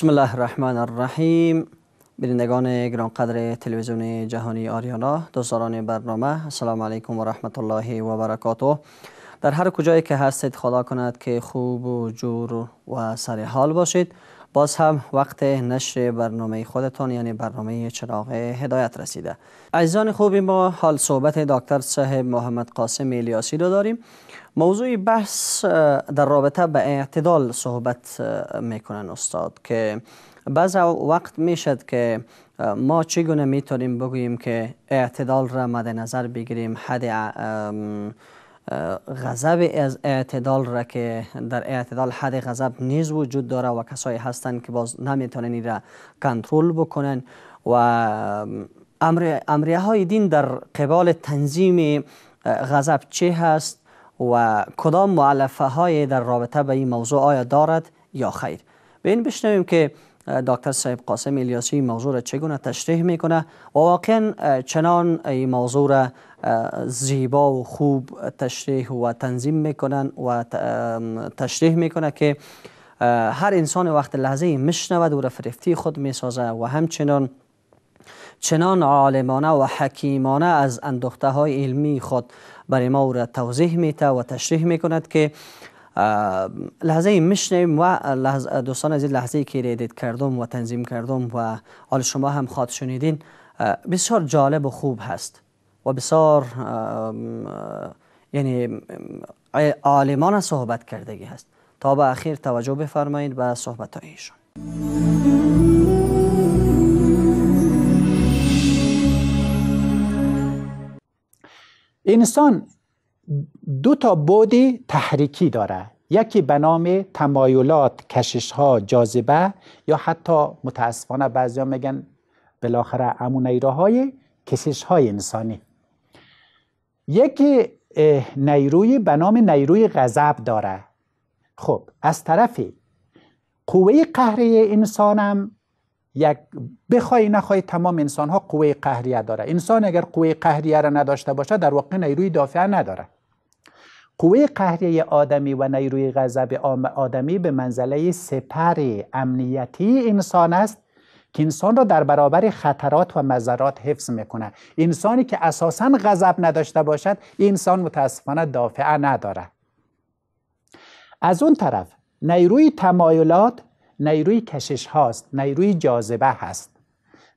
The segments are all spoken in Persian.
بسم الله الرحمن الرحیم بینندگان گرانقدر تلویزیون جهانی آریانا دوستداران برنامه السلام علیکم و رحمت الله و برکاته در هر کجایی که هستید خدا کند که خوب و جور و سر حال باشید باز هم وقت نشر برنامه خودتان یعنی برنامه چراغ هدایت رسیده عزیزان خوبی ما حال صحبت دکتر صاحب محمد قاسم الیاسی رو داریم موضوع بحث در رابطه به اعتدال صحبت میکنن استاد که بعض وقت میشد که ما چگونه میتونیم بگوییم که اعتدال را مد نظر بگیریم حد غضب از اعتدال را که در اعتدال حد غضب نیز وجود داره و کسایی هستند که باز نمیتونن این را کنترل بکنن و امر امریه های دین در قبال تنظیم غضب چه هست و کدام معلفه های در رابطه به این موضوع آیا دارد یا خیر به این بشنویم که دکتر صاحب قاسم الیاسی این موضوع را چگونه تشریح میکنه و واقعا چنان این موضوع را زیبا و خوب تشریح و تنظیم میکنن و تشریح میکنه که هر انسان وقت لحظه میشنود و را خود میسازه و همچنان چنان عالمانه و حکیمانه از اندخته های علمی خود برای ما او را توضیح میته و تشریح میکند که لحظه میشنیم و دوستان از این لحظه که ریدیت کردم و تنظیم کردم و حال شما هم خواد شنیدین بسیار جالب و خوب هست و بسیار یعنی عالمان صحبت کردگی هست تا به اخیر توجه بفرمایید به صحبت هایشون انسان دو تا بعد تحریکی داره یکی به نام تمایلات کشش ها جاذبه یا حتی متاسفانه بعضیا میگن بالاخره امون نیروهای کشش های انسانی یکی نیروی به نام نیروی غضب داره خب از طرف قوه قهره انسانم یک بخوای نخوای تمام انسان ها قوه قهریه داره انسان اگر قوه قهریه را نداشته باشه در واقع نیروی دافعه نداره قوه قهریه آدمی و نیروی غذب آدمی به منزله سپر امنیتی انسان است که انسان را در برابر خطرات و مذرات حفظ میکنه انسانی که اساسا غذب نداشته باشد انسان متاسفانه دافعه نداره از اون طرف نیروی تمایلات نیروی کشش هاست نیروی جاذبه هست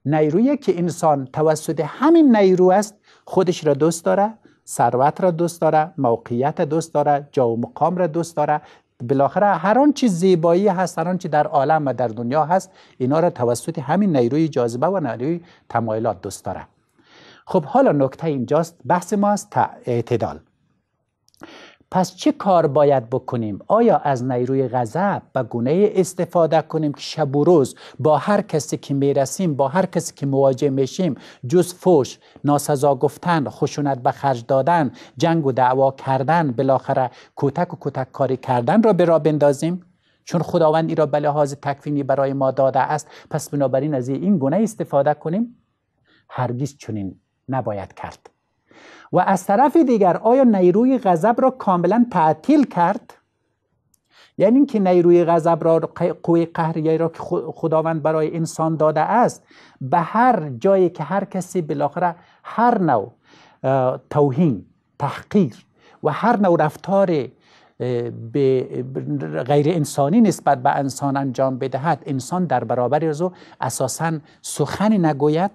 نیروی که انسان توسط همین نیرو است خودش را دوست داره ثروت را دوست داره موقعیت دوست داره جا و مقام را دوست داره بالاخره هر چیز زیبایی هست هر چی در عالم و در دنیا هست اینا را توسط همین نیروی جاذبه و نیروی تمایلات دوست داره خب حالا نکته اینجاست بحث ما از اعتدال پس چه کار باید بکنیم؟ آیا از نیروی غضب به گونه استفاده کنیم که شب و روز با هر کسی که میرسیم با هر کسی که مواجه میشیم جز فوش، ناسزا گفتن، خشونت به خرج دادن، جنگ و دعوا کردن، بالاخره کوتک و کوتک کاری کردن را به را بندازیم؟ چون خداوند ای را به لحاظ تکوینی برای ما داده است پس بنابراین از این گونه استفاده کنیم هرگز چنین نباید کرد و از طرف دیگر آیا نیروی غضب را کاملا تعطیل کرد یعنی اینکه نیروی غضب را قوی قهریه را که خداوند برای انسان داده است به هر جایی که هر کسی بالاخره هر نوع توهین تحقیر و هر نوع رفتار به غیر انسانی نسبت به انسان انجام بدهد انسان در برابر او اساسا سخنی نگوید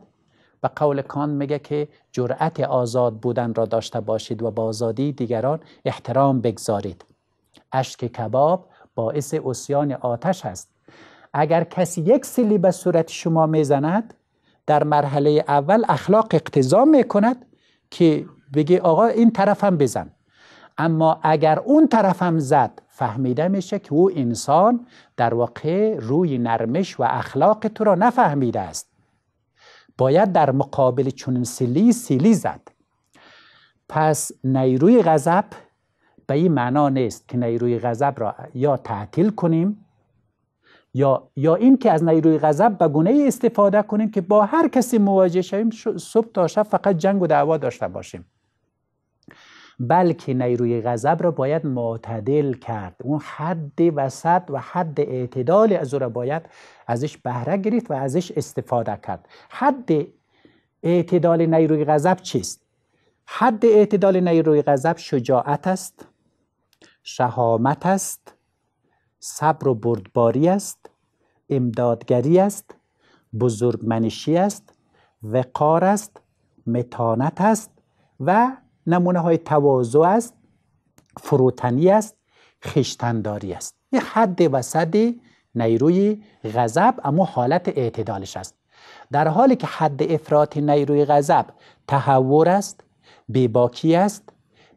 و قول کان میگه که جرأت آزاد بودن را داشته باشید و با آزادی دیگران احترام بگذارید اشک کباب باعث اسیان آتش است اگر کسی یک سیلی به صورت شما میزند در مرحله اول اخلاق اقتضا میکند که بگی آقا این طرفم بزن اما اگر اون طرفم زد فهمیده میشه که او انسان در واقع روی نرمش و اخلاق تو را نفهمیده است باید در مقابل چنین سیلی سیلی زد پس نیروی غضب به این معنا نیست که نیروی غضب را یا تعطیل کنیم یا یا این که از نیروی غضب به گونه استفاده کنیم که با هر کسی مواجه شویم صبح تا شب فقط جنگ و دعوا داشته باشیم بلکه نیروی غذب را باید معتدل کرد اون حد وسط و حد اعتدال از او را باید ازش بهره گرفت و ازش استفاده کرد حد اعتدال نیروی غذب چیست حد اعتدال نیروی غذب شجاعت است شهامت است صبر و بردباری است امدادگری است بزرگمنشی است وقار است متانت است و نمونه های تواضع است فروتنی است خشتنداری است یه حد وسط نیروی غذب اما حالت اعتدالش است در حالی که حد افراط نیروی غذب تهور است بیباکی است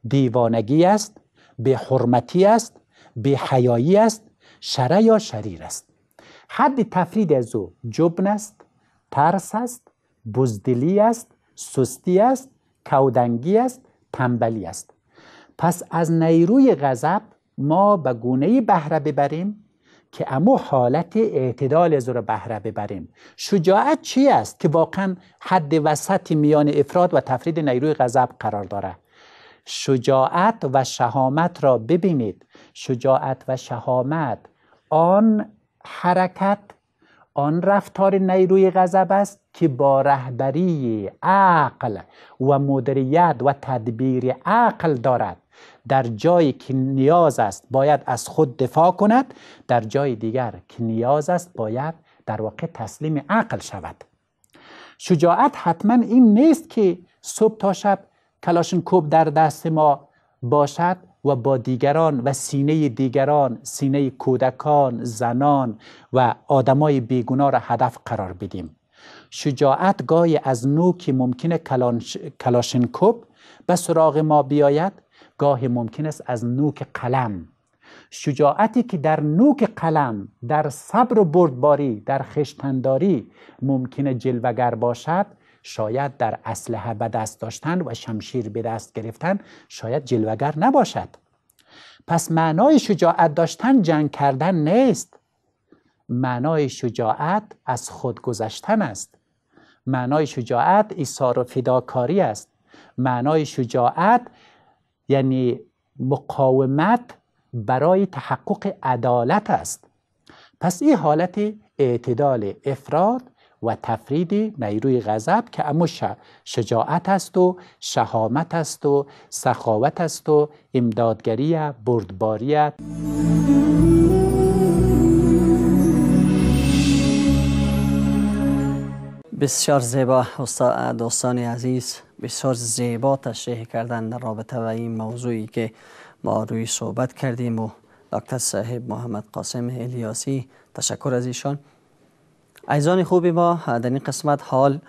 دیوانگی است به حرمتی است به حیایی است شره یا شریر است حد تفرید از او جبن است ترس است بزدلی است سستی است کودنگی است تنبلی است پس از نیروی غضب ما به گونه بهره ببریم که امو حالت اعتدال از رو بهره ببریم شجاعت چی است که واقعا حد وسط میان افراد و تفرید نیروی غضب قرار داره شجاعت و شهامت را ببینید شجاعت و شهامت آن حرکت آن رفتار نیروی غضب است که با رهبری عقل و مدیریت و تدبیر عقل دارد در جایی که نیاز است باید از خود دفاع کند در جای دیگر که نیاز است باید در واقع تسلیم عقل شود شجاعت حتما این نیست که صبح تا شب کلاشنکوب در دست ما باشد و با دیگران و سینه دیگران سینه کودکان زنان و آدمای بیگناه را هدف قرار بدیم شجاعت گاهی از نوکی ممکن کلاشنکوب به سراغ ما بیاید گاهی ممکن است از نوک قلم شجاعتی که در نوک قلم در صبر و بردباری در خشتنداری ممکن جلوگر باشد شاید در اسلحه به دست داشتن و شمشیر به دست گرفتن شاید جلوگر نباشد پس معنای شجاعت داشتن جنگ کردن نیست معنای شجاعت از خود گذشتن است معنای شجاعت ایثار و فداکاری است معنای شجاعت یعنی مقاومت برای تحقق عدالت است پس این حالت اعتدال افراد و تفریدی نیروی غضب که اما شجاعت است و شهامت است و سخاوت است و امدادگری بردباری بسیار زیبا دوستان عزیز بسیار زیبا تشریح کردن در رابطه و این موضوعی که ما روی صحبت کردیم و دکتر صاحب محمد قاسم الیاسی تشکر از ایشان عزیزان خوبی ما در این قسمت حال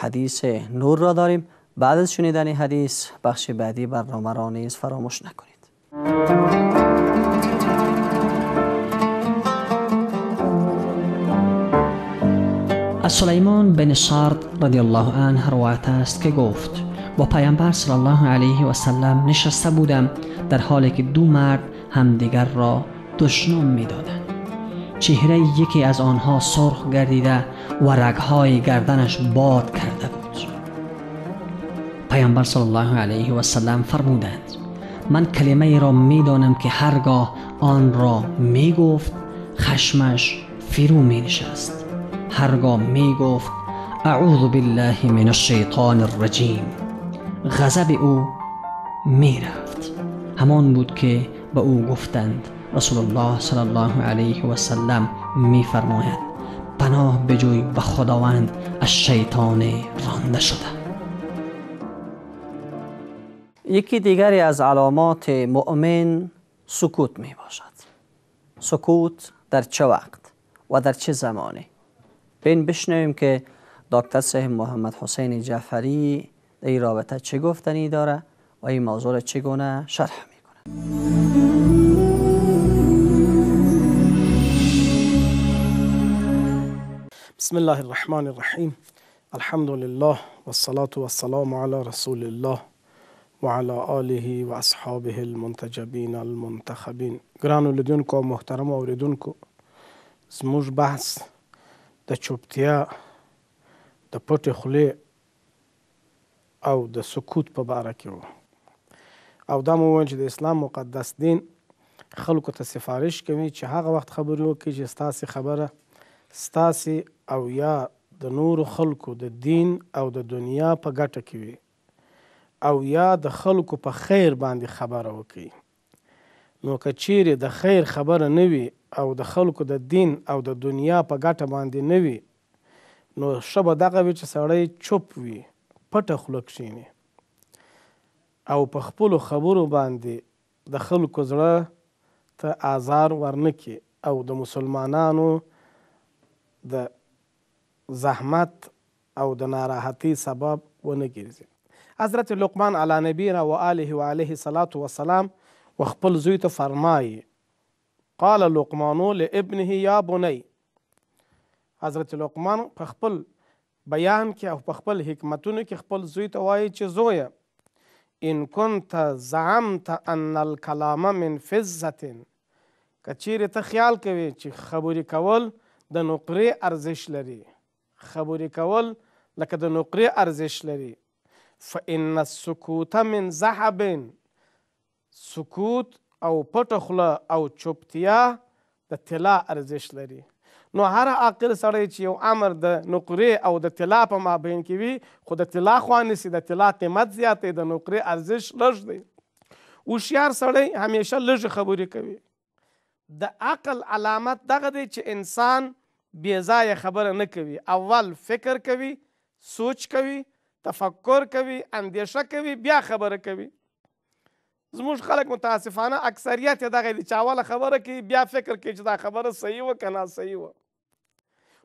حدیث نور را داریم بعد از شنیدن حدیث بخش بعدی برنامه را نیز فراموش نکنید از سلیمان بن سارد رضی الله عنه روایت است که گفت با پیامبر صلی الله علیه و سلم نشسته بودم در حالی که دو مرد همدیگر را دشنام میدادند چهره یکی از آنها سرخ گردیده و رگهای گردنش باد کرده بود پیامبر صلی الله علیه و سلم فرمودند من کلمه را می دانم که هرگاه آن را می گفت خشمش فرو می نشست هرگاه می گفت اعوذ بالله من الشیطان الرجیم غضب او می رفت همان بود که به او گفتند رسول الله صلی الله علیه و سلم می فرماید پناه بجوی به خداوند از شیطان رانده شده یکی دیگری از علامات مؤمن سکوت می باشد سکوت در چه وقت و در چه زمانی؟ بین بشنویم که دکتر سه محمد حسین جعفری این رابطه چه گفتنی داره و این موضوع چگونه شرح می بسم الله الرحمن الرحیم الحمد لله والصلاة والسلام على رسول الله وعلى آله و اصحابه المنتجبین المنتخبین ګران اولیدونکو محترم اوریدونکو زموږ بحث د چوپتیا د پټې خولې او د سکوت په باره کې و او دا مو وویل چې د اسلام مقدس دین خلکو ته سفارش کوي چې هغه وخت خبرې وکړي چې ستاسې خبره ستاسې او یا د نورو خلکو د دین او د دنیا په ګټه کې وي او یا د خلکو په خیر باندې خبره وکړي نو که چیرې د خیر خبره نه وي او د خلکو د دین او د دنیا په ګټه باندې نه وي نو ښه به دغه وي چې سړی چوپ وي پټه خوله کښیني او په خپلو خبرو باندې د خلکو زړه ته آزار ورنکړي او د مسلمانانو د زحمت او د ناراحتي سبب ونه ګرځي حضرت لقمان علی نبینا و آله و علیه صلات و سلام و خپل زوی ته فرمایي قال لقمانو لابنه یا بنی حضرت لقمان په خپل بیان کې او په خپل حکمتونو کې خپل زوی ته وایي چې زویه ان كنت زعمت ان الكلام من فزه کچیرې ته خیال کوي چې خبرې کول د نقرې ارزش لري خبرې کول لکه د نقرې ارزش لري فان السکوت من زحب سکوت او پټه خوله او چوپتیا د طلا ارزش لري نو هر عاقل سړی چې یو امر د نقرې او د طلا په مابین کې وي خو د طلا خوا نیسي د طلا قیمت زیات دی د نقرې ارزش لږ دی هوښیار سړی همیشه لږې خبرې کوي د عقل علامت دغه دی چې انسان بې ځایه خبره نه کوي اول فکر کوي سوچ کوي تفکر کوي اندیشه کوي بیا خبره کوي زموږ خلک متاسفانه اکثریت یې دغه دي چې اوله خبره کوي بیا فکر کوي چې دا خبره صحیح وه که ناصحیح وه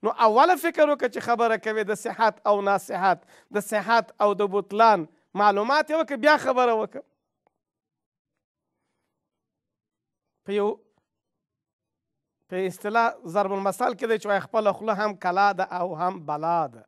نو اوله فکر وکړه چې خبره کوي د صحت او ناصحت د صحت او د بطلان معلومات یې وکړه بیا خبره وکړه په یو په اصطلاح ضرب المثل کې دی چې وایي خپله خوله هم کلا ده او هم بلا ده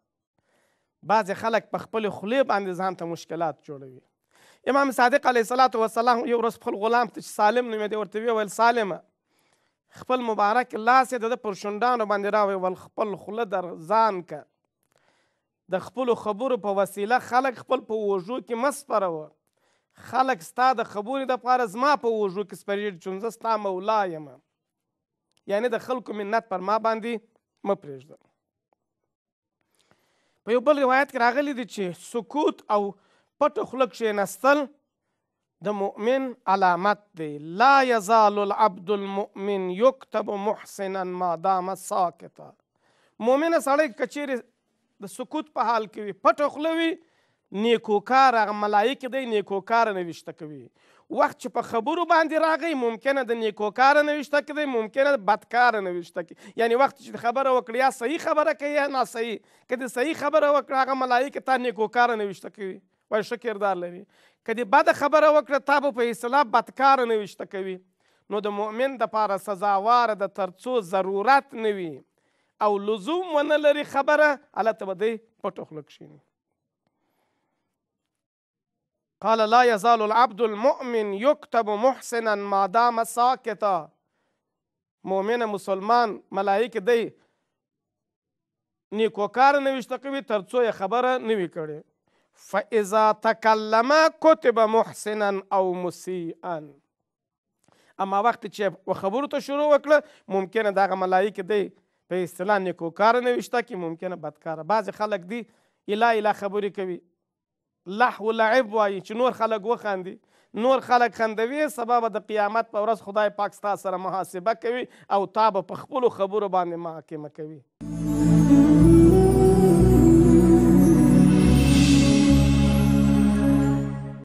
بعضې خلک په خپلې خولې باندې ځان ته مشکلات جوړوي امام صادق علیه صلات وسلام یو ورځ خپل غلام ته چې سالم نومېدی ورته ویې ویل سالمه خپل مبارک لاس یې د ده پر شونډانو باندې راوی ول خپل خوله در ځان که د خپلو خبرو په وسیله خلک خپل په وژو کې مه سپروه خلک ستا د خبرې دپاره زما په وژو کې سپرېږي چې زه ستا مولا یمه یعنی د خلکو منت پر ما باندې مه پرېږده په یو بل روایت کې راغلی دی چې سکوت او پټ خوله کښېنستل د مؤمن علامت دی لا یزال العبد المؤمن یکتب محسنا ما دام ساکتا مؤمنه سړی که چیرې د سکوت په حال کې وي پټه خوله وي نیکوکار هغه ملایک دی نیکوکار نه ویشته کوي وخت چې په خبرو باندې راغی ممکنه د نیکوکار نه ویشته کوي ممکنه د بدکار نه ویشته کوي یعنی وخت چې خبره وکړي یا صحیح خبره کوي یا ناصحیح که د صحیح خبره وکړه هغه ملایک تا نیکوکار نه ویشته کوي وای ښه کردار لري که د بده خبره وکړه تا به په اصطلاح بدکار نه ویشته کوي نو د مؤمن دپاره سزاواره د ترڅو ضرورت نه وي او لزوم ونه لري خبره هلته به دی پټ خوله کښېني قال لا يزال العبد المؤمن یکتب محسنا ما دام ساکتا مؤمن مسلمان ملائک دی نیکوکار نه ویشته کوي تر څو یې خبره نه وي کړې فاذا تکلم کتب محسنا او مسیئا اما وخت چې خبرو ته شروع وکړه ممکنه دغه ملائک دی په اصطلاح نیکوکار نه ویشته کې ممکنه بدکاره بعضې خلک دی اله اله خبرې کوي لحو لعب وایي چې نور خلک وخاندي نور خلک خندوي سبا به د قیامت په ورځ خدای پاک ستا سره محاسبه کوي او تا به په خپلو خبرو باندې محاکمه کوي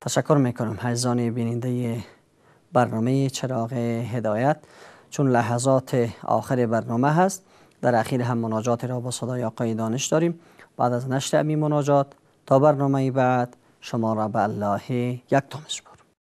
تشکر میکنم عزیزان بیننده برنامه چراغ هدایت چون لحظات آخر برنامه هست در اخیر هم مناجات را با صدای آقای دانش داریم بعد از نشر امی مناجات تا برنامه بعد شما را به الله یک تامش